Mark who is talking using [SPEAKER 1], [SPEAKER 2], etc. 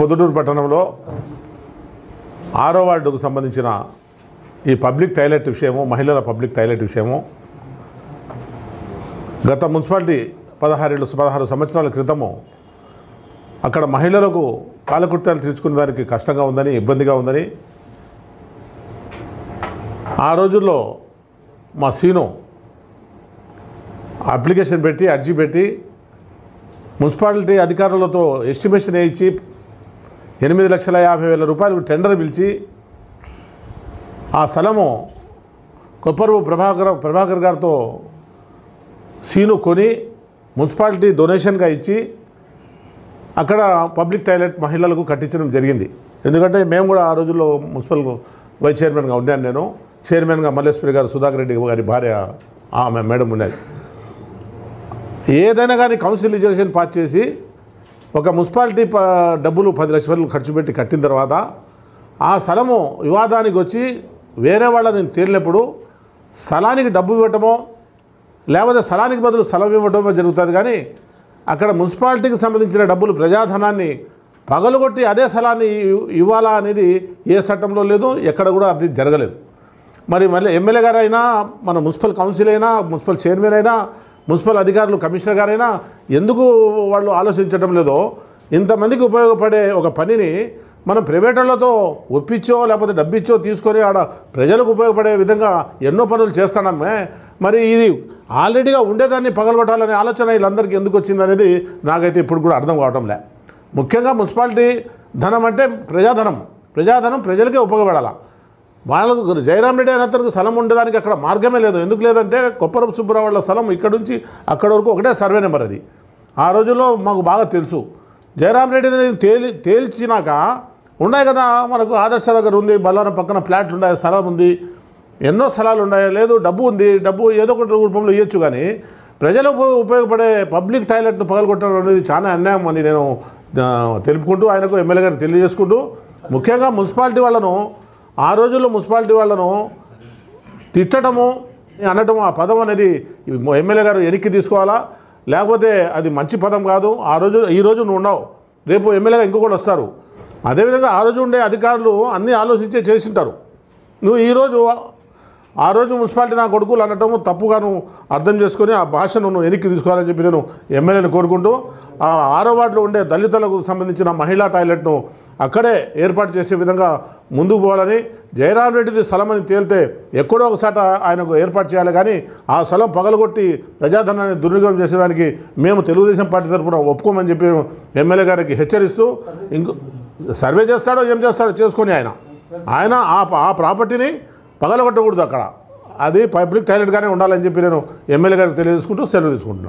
[SPEAKER 1] పొద్దుటూరు పట్టణంలో ఆరో వార్డుకు సంబంధించిన ఈ పబ్లిక్ టాయిలెట్ విషయము మహిళల పబ్లిక్ టాయిలెట్ విషయము గత మున్సిపాలిటీ పదహారేళ్ళు పదహారు సంవత్సరాల క్రితము అక్కడ మహిళలకు కాలకృత్యాలు తీర్చుకునే దానికి కష్టంగా ఉందని ఇబ్బందిగా ఉందని ఆ రోజుల్లో మా సీను అప్లికేషన్ పెట్టి అర్జీ పెట్టి మున్సిపాలిటీ అధికారులతో ఎస్టిమేషన్ వేయించి ఎనిమిది లక్షల యాభై వేల రూపాయలు టెండర్ పిలిచి ఆ స్థలము కొప్పరువు ప్రభాకర్ ప్రభాకర్ గారితో సీను కొని మున్సిపాలిటీ డొనేషన్గా ఇచ్చి అక్కడ పబ్లిక్ టాయిలెట్ మహిళలకు కట్టించడం జరిగింది ఎందుకంటే మేము కూడా ఆ రోజుల్లో మున్సిపల్ వైస్ చైర్మన్గా ఉన్నాను నేను చైర్మన్గా మల్లేశ్వరి గారు సుధాకర్ రెడ్డి గారి భార్య ఆమె మేడం ఉన్నది ఏదైనా కానీ కౌన్సిల్ రిజర్వేషన్ పాస్ చేసి ఒక మున్సిపాలిటీ డబ్బులు పది లక్షలు ఖర్చు పెట్టి కట్టిన తర్వాత ఆ స్థలము వివాదానికి వచ్చి వేరే వాళ్ళని తేలినప్పుడు స్థలానికి డబ్బు ఇవ్వటమో లేకపోతే స్థలానికి బదులు స్థలం ఇవ్వటమో జరుగుతుంది కానీ అక్కడ మున్సిపాలిటీకి సంబంధించిన డబ్బులు ప్రజాధనాన్ని పగలుగొట్టి అదే స్థలాన్ని ఇవ్వాలా అనేది ఏ చట్టంలో లేదు ఎక్కడ కూడా అది జరగలేదు మరి మళ్ళీ ఎమ్మెల్యే గారు అయినా మన మున్సిపల్ కౌన్సిల్ అయినా మున్సిపల్ చైర్మన్ అయినా మున్సిపల్ అధికారులు కమిషనర్ గారైనా ఎందుకు వాళ్ళు ఆలోచించడం లేదో ఇంతమందికి ఉపయోగపడే ఒక పనిని మనం ప్రైవేటర్లతో ఒప్పించో లేకపోతే డబ్బిచ్చో తీసుకొని ఆడ ప్రజలకు ఉపయోగపడే విధంగా ఎన్నో పనులు చేస్తానమ్మే మరి ఇది ఆల్రెడీగా ఉండేదాన్ని పగలగొట్టాలనే ఆలోచన వీళ్ళందరికీ ఎందుకు వచ్చిందనేది నాకైతే ఇప్పుడు కూడా అర్థం కావటం లే ముఖ్యంగా మున్సిపాలిటీ ధనం అంటే ప్రజాధనం ప్రజాధనం ప్రజలకే ఉపయోగపడాలి వాళ్ళకు జయరాం రెడ్డి అనే అతనికి స్థలం ఉండడానికి అక్కడ మార్గమే లేదు ఎందుకు లేదంటే కొప్పరపు సుబ్బరావు వాళ్ళ స్థలం ఇక్కడ నుంచి అక్కడ వరకు ఒకటే సర్వే నెంబర్ అది ఆ రోజుల్లో మాకు బాగా తెలుసు జయరాం రెడ్డి తేలి తేల్చినాక ఉన్నాయి కదా మనకు ఆదర్శ నగర్ ఉంది బల్లారం పక్కన ఫ్లాట్లు ఉన్నాయి స్థలం ఉంది ఎన్నో స్థలాలు ఉన్నాయి లేదు డబ్బు ఉంది డబ్బు ఏదో ఒకటి రూపంలో ఇవ్వచ్చు కానీ ప్రజలకు ఉపయోగపడే పబ్లిక్ టాయిలెట్ను పగలగొట్టడం అనేది చాలా అన్యాయం అని నేను తెలుపుకుంటూ ఆయనకు ఎమ్మెల్యే గారిని తెలియజేసుకుంటూ ముఖ్యంగా మున్సిపాలిటీ వాళ్ళను ఆ రోజుల్లో మున్సిపాలిటీ వాళ్ళను తిట్టడము అనటం ఆ పదం అనేది ఎమ్మెల్యే గారు ఎనిక్కి తీసుకోవాలా లేకపోతే అది మంచి పదం కాదు ఆ రోజు ఈ రోజు నువ్వు ఉండవు రేపు ఎమ్మెల్యేగా ఇంకొకటి వస్తారు అదేవిధంగా ఆ రోజు ఉండే అధికారులు అన్నీ ఆలోచించే చేసింటారు నువ్వు ఈరోజు ఆ రోజు మున్సిపాలిటీ నా కొడుకులు అనటము తప్పుగా నువ్వు అర్థం చేసుకొని ఆ భాషను నువ్వు ఎనిక్కి తీసుకోవాలని చెప్పి నేను ఎమ్మెల్యేని కోరుకుంటూ ఆ ఆరో వార్డులో ఉండే దళితులకు సంబంధించిన మహిళా టాయిలెట్ను అక్కడే ఏర్పాటు చేసే విధంగా ముందుకు పోవాలని జయరాం రెడ్డిది స్థలమని తేలితే ఎక్కడో ఒకసాట ఆయనకు ఏర్పాటు చేయాలి కానీ ఆ స్థలం పగలగొట్టి ప్రజాధనాన్ని దుర్వినియోగం చేసేదానికి మేము తెలుగుదేశం పార్టీ తరఫున ఒప్పుకోమని చెప్పి ఎమ్మెల్యే గారికి హెచ్చరిస్తూ ఇంకో సర్వే చేస్తాడో ఏం చేస్తాడో చేసుకొని ఆయన ఆయన ఆ ప్రాపర్టీని పగలగొట్టకూడదు అక్కడ అది పబ్లిక్ టాయిలెట్గానే ఉండాలని చెప్పి నేను ఎమ్మెల్యే గారికి తెలియజేసుకుంటూ సెలవు తీసుకుంటున్నాను